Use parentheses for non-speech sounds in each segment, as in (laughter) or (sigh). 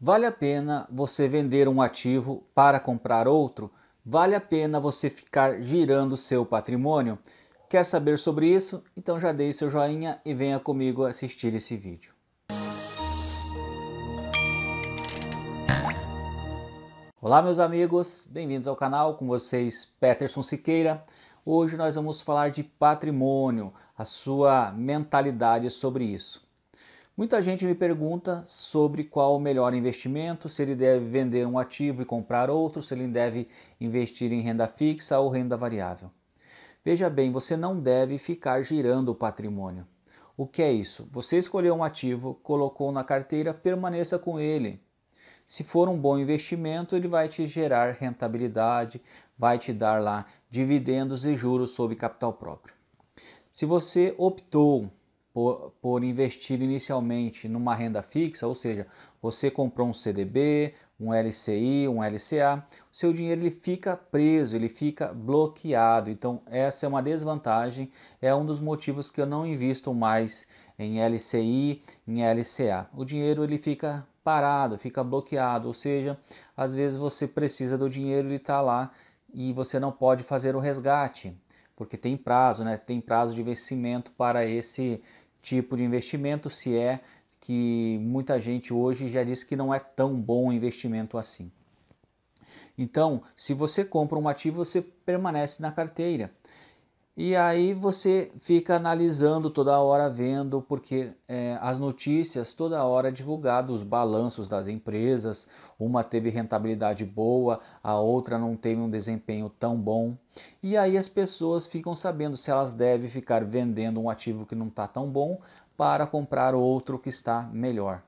Vale a pena você vender um ativo para comprar outro? Vale a pena você ficar girando seu patrimônio? Quer saber sobre isso? Então já deixe seu joinha e venha comigo assistir esse vídeo. Olá meus amigos, bem-vindos ao canal, com vocês Peterson Siqueira. Hoje nós vamos falar de patrimônio, a sua mentalidade sobre isso. Muita gente me pergunta sobre qual o melhor investimento, se ele deve vender um ativo e comprar outro, se ele deve investir em renda fixa ou renda variável. Veja bem, você não deve ficar girando o patrimônio. O que é isso? Você escolheu um ativo, colocou na carteira, permaneça com ele. Se for um bom investimento, ele vai te gerar rentabilidade, vai te dar lá dividendos e juros sobre capital próprio. Se você optou por, por investir inicialmente numa renda fixa, ou seja, você comprou um CDB, um LCI, um LCA, o seu dinheiro ele fica preso, ele fica bloqueado. Então, essa é uma desvantagem, é um dos motivos que eu não invisto mais em LCI, em LCA. O dinheiro ele fica parado, fica bloqueado, ou seja, às vezes você precisa do dinheiro, ele está lá e você não pode fazer o resgate, porque tem prazo, né? Tem prazo de vencimento para esse tipo de investimento, se é que muita gente hoje já diz que não é tão bom investimento assim. Então, se você compra um ativo, você permanece na carteira. E aí você fica analisando toda hora, vendo, porque é, as notícias toda hora é divulgado os balanços das empresas, uma teve rentabilidade boa, a outra não teve um desempenho tão bom. E aí as pessoas ficam sabendo se elas devem ficar vendendo um ativo que não está tão bom para comprar outro que está melhor.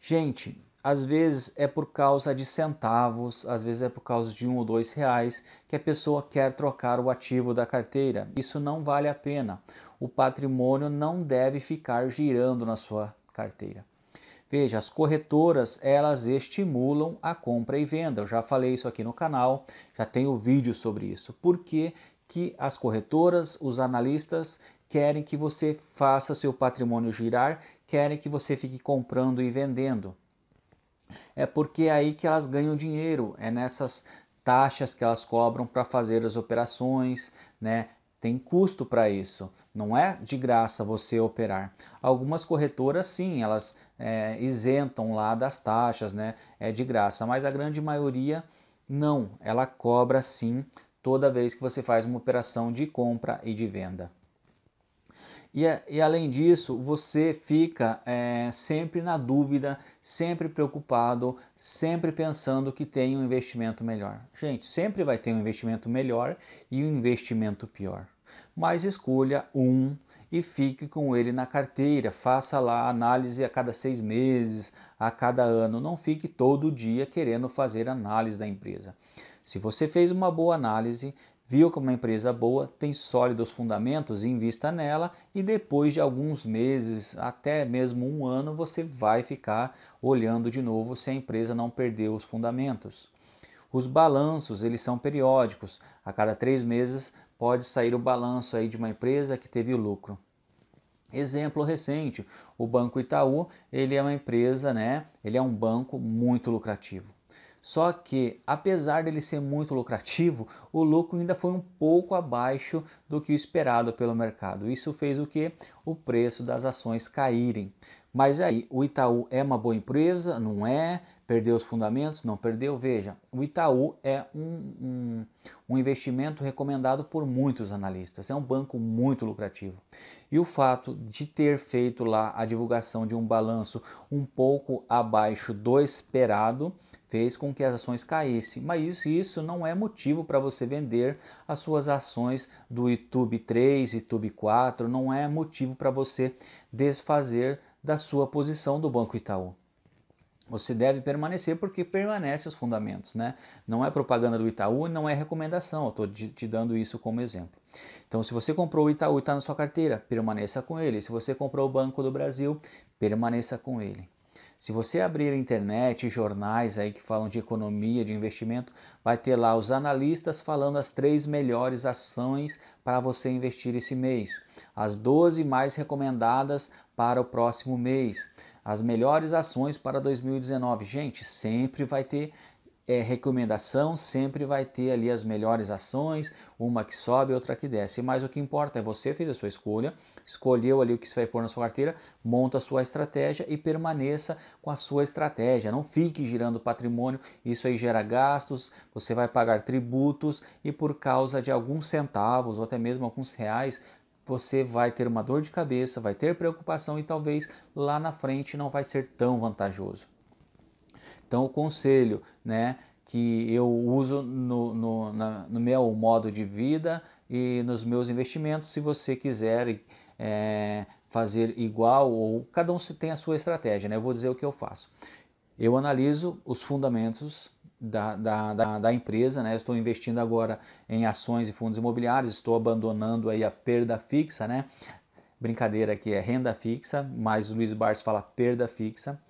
Gente, às vezes é por causa de centavos, às vezes é por causa de um ou dois reais que a pessoa quer trocar o ativo da carteira. Isso não vale a pena. O patrimônio não deve ficar girando na sua carteira. Veja, as corretoras elas estimulam a compra e venda. Eu já falei isso aqui no canal, já tem o vídeo sobre isso. Por que, que as corretoras, os analistas querem que você faça seu patrimônio girar, querem que você fique comprando e vendendo? é porque é aí que elas ganham dinheiro, é nessas taxas que elas cobram para fazer as operações, né? Tem custo para isso, não é de graça você operar. Algumas corretoras, sim, elas é, isentam lá das taxas, né? É de graça, mas a grande maioria não, ela cobra sim toda vez que você faz uma operação de compra e de venda. E, é, e além disso, você fica é, sempre na dúvida, sempre preocupado, sempre pensando que tem um investimento melhor. Gente, sempre vai ter um investimento melhor e um investimento pior. Mas escolha um e fique com ele na carteira. Faça lá análise a cada seis meses, a cada ano. Não fique todo dia querendo fazer análise da empresa. Se você fez uma boa análise, viu que uma empresa boa tem sólidos fundamentos, invista nela e depois de alguns meses, até mesmo um ano, você vai ficar olhando de novo se a empresa não perdeu os fundamentos. Os balanços, eles são periódicos. A cada três meses pode sair o balanço aí de uma empresa que teve lucro. Exemplo recente, o Banco Itaú, ele é uma empresa, né? Ele é um banco muito lucrativo. Só que, apesar dele ser muito lucrativo, o lucro ainda foi um pouco abaixo do que o esperado pelo mercado. Isso fez o que? O preço das ações caírem. Mas aí, o Itaú é uma boa empresa? Não é? Perdeu os fundamentos? Não perdeu. Veja, o Itaú é um, um, um, investimento recomendado por muitos analistas. É um banco muito lucrativo. E o fato de ter feito lá a divulgação de um balanço um pouco abaixo do esperado fez com que as ações caíssem. Mas isso, isso não é motivo para você vender as suas ações do YouTube 3, YouTube 4. Não é motivo para você desfazer da sua posição do Banco Itaú. Você deve permanecer porque permanece os fundamentos, né? Não é propaganda do Itaú, não é recomendação. Eu estou te dando isso como exemplo. Então, se você comprou o Itaú e está na sua carteira, permaneça com ele. Se você comprou o Banco do Brasil, permaneça com ele. Se você abrir a internet, jornais aí que falam de economia, de investimento, vai ter lá os analistas falando as três melhores ações para você investir esse mês, as 12 mais recomendadas para o próximo mês. As melhores ações para 2019. Gente, sempre vai ter é, recomendação, sempre vai ter ali as melhores ações, uma que sobe, outra que desce. Mas o que importa é você fez a sua escolha, escolheu ali o que você vai pôr na sua carteira, monta a sua estratégia e permaneça com a sua estratégia. Não fique girando patrimônio, isso aí gera gastos, você vai pagar tributos e por causa de alguns centavos ou até mesmo alguns reais, você vai ter uma dor de cabeça, vai ter preocupação e talvez lá na frente não vai ser tão vantajoso. Então, o conselho né, que eu uso no, no, na, no meu modo de vida e nos meus investimentos, se você quiser é, fazer igual, ou cada um tem a sua estratégia, né? eu vou dizer o que eu faço. Eu analiso os fundamentos da, da, da, da empresa, né? Estou investindo agora em ações e fundos imobiliários, estou abandonando aí a perda fixa, né? Brincadeira aqui é renda fixa, mas o Luiz Barros fala perda fixa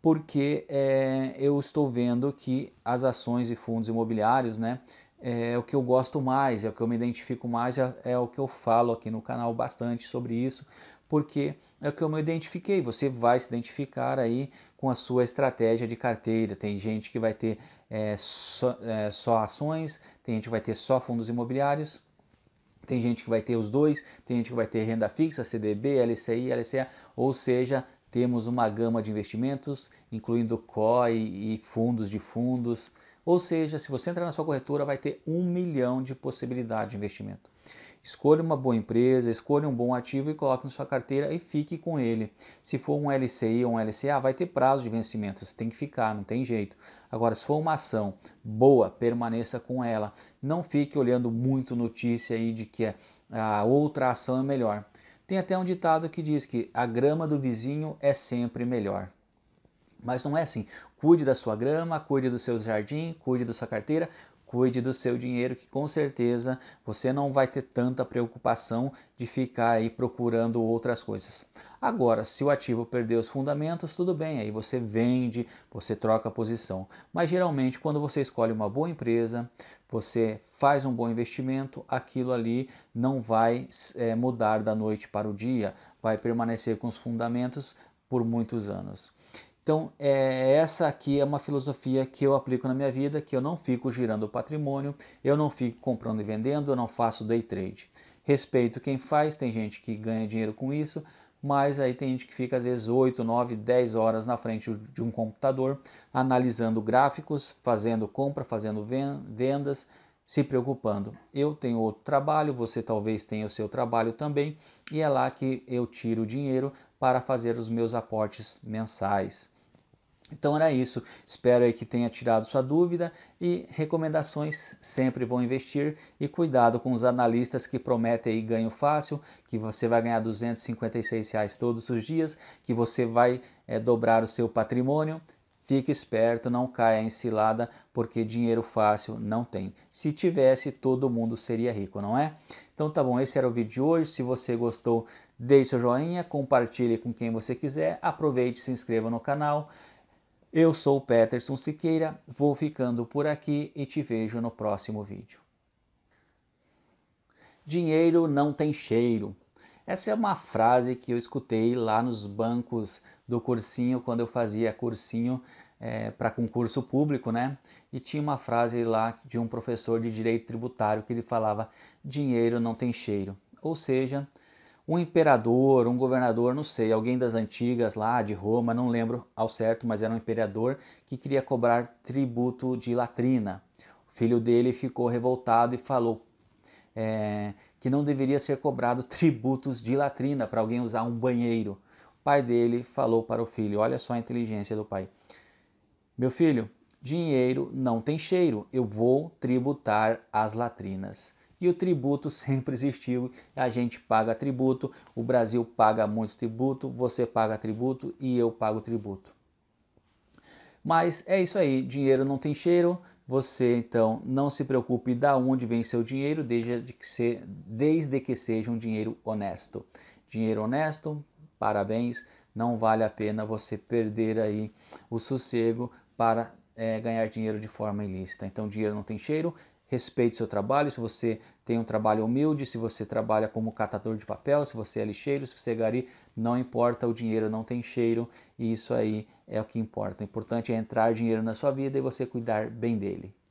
porque é, eu estou vendo que as ações e fundos imobiliários, né, é, é o que eu gosto mais, é o que eu me identifico mais, é, é, o que eu falo aqui no canal bastante sobre isso, porque é o que eu me identifiquei. Você vai se identificar aí com a sua estratégia de carteira. Tem gente que vai ter é, só, é, só ações, tem gente que vai ter só fundos imobiliários, tem gente que vai ter os dois, tem gente que vai ter renda fixa, CDB, LCI, LCA, ou seja, temos uma gama de investimentos, incluindo COI e fundos de fundos. Ou seja, se você entrar na sua corretora, vai ter um milhão de possibilidades de investimento. Escolha uma boa empresa, escolha um bom ativo e coloque na sua carteira e fique com ele. Se for um LCI ou um LCA, vai ter prazo de vencimento, você tem que ficar, não tem jeito. Agora, se for uma ação boa, permaneça com ela. Não fique olhando muito notícia aí de que é, a outra ação é melhor. Tem até um ditado que diz que a grama do vizinho é sempre melhor. Mas não é assim. Cuide da sua grama, cuide do seu jardim, cuide da sua carteira, cuide do seu dinheiro, que com certeza você não vai ter tanta preocupação de ficar aí procurando outras coisas. Agora, se o ativo perder os fundamentos, tudo bem, aí você vende, você troca a posição. Mas geralmente, quando você escolhe uma boa empresa, você faz um bom investimento, aquilo ali não vai é, mudar da noite para o dia, vai permanecer com os fundamentos por muitos anos. Então, é, essa aqui é uma filosofia que eu aplico na minha vida, que eu não fico girando o patrimônio, eu não fico comprando e vendendo, eu não faço day trade. Respeito quem faz, tem gente que ganha dinheiro com isso, mas aí tem gente que fica às vezes 8, 9, 10 horas na frente de um computador, analisando gráficos, fazendo compra, fazendo vendas, se preocupando. Eu tenho outro trabalho, você talvez tenha o seu trabalho também, e é lá que eu tiro o dinheiro para fazer os meus aportes mensais. Então era isso. Espero aí que tenha tirado sua dúvida e recomendações sempre vão investir e cuidado com os analistas que prometem aí ganho fácil, que você vai ganhar 256 reais todos os dias, que você vai é, dobrar o seu patrimônio. Fique esperto, não caia em cilada, porque dinheiro fácil não tem. Se tivesse, todo mundo seria rico, não é? Então tá bom, esse era o vídeo de hoje. Se você gostou, deixe seu joinha, compartilhe com quem você quiser, aproveite e se inscreva no canal. Eu sou Peterson Siqueira, vou ficando por aqui e te vejo no próximo vídeo. Dinheiro não tem cheiro. Essa é uma frase que eu escutei lá nos bancos do cursinho, quando eu fazia cursinho é, para concurso público, né? E tinha uma frase lá de um professor de direito tributário que ele falava: dinheiro não tem cheiro. Ou seja, um imperador, um governador, não sei, alguém das antigas lá de Roma, não lembro ao certo, mas era um imperador que queria cobrar tributo de latrina. O filho dele ficou revoltado e falou é, que não deveria ser cobrado (laughs) tributos de latrina para alguém usar um banheiro. O pai dele falou para o filho: Olha só a inteligência do pai. Meu filho, dinheiro não tem cheiro, eu vou tributar as latrinas e o tributo sempre existiu. A gente paga tributo, o Brasil paga muito tributo, você paga tributo e eu pago tributo. Mas é isso aí, dinheiro não tem cheiro. Você então não se preocupe da onde vem seu dinheiro, desde que, desde que seja um dinheiro honesto. Dinheiro honesto, parabéns, não vale a pena você perder aí o sossego para é, ganhar dinheiro de forma ilícita. Então, dinheiro não tem cheiro, respeite seu trabalho, se você tem um trabalho humilde, se você trabalha como catador de papel, se você é lixeiro, se você é gari, não importa, o dinheiro não tem cheiro e isso aí é o que importa. O importante é entrar dinheiro na sua vida e você cuidar bem dele.